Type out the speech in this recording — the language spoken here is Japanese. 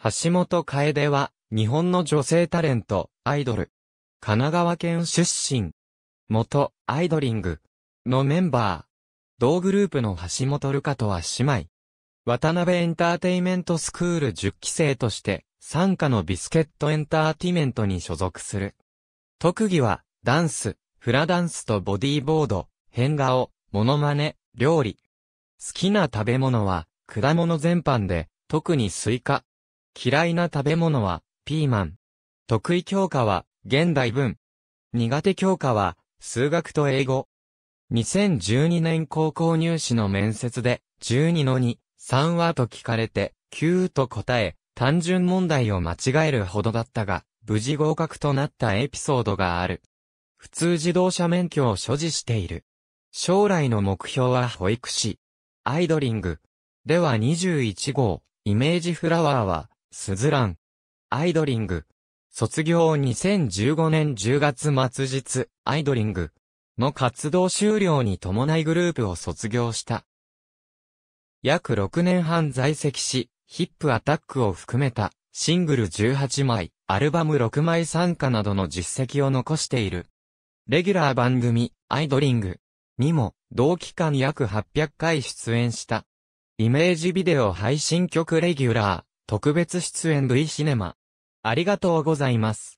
橋本楓は、日本の女性タレント、アイドル。神奈川県出身。元、アイドリング。のメンバー。同グループの橋本ルカとは姉妹。渡辺エンターテイメントスクール10期生として、参加のビスケットエンターテイメントに所属する。特技は、ダンス、フラダンスとボディーボード、変顔、モノマネ、料理。好きな食べ物は、果物全般で、特にスイカ、嫌いな食べ物は、ピーマン。得意教科は、現代文。苦手教科は、数学と英語。2012年高校入試の面接で、12の2、3はと聞かれて、9と答え、単純問題を間違えるほどだったが、無事合格となったエピソードがある。普通自動車免許を所持している。将来の目標は保育士。アイドリング。では21号、イメージフラワーは、スズラン。アイドリング。卒業2015年10月末日、アイドリングの活動終了に伴いグループを卒業した。約6年半在籍し、ヒップアタックを含めたシングル18枚、アルバム6枚参加などの実績を残している。レギュラー番組、アイドリングにも同期間約800回出演した。イメージビデオ配信曲レギュラー。特別出演 V シネマ。ありがとうございます。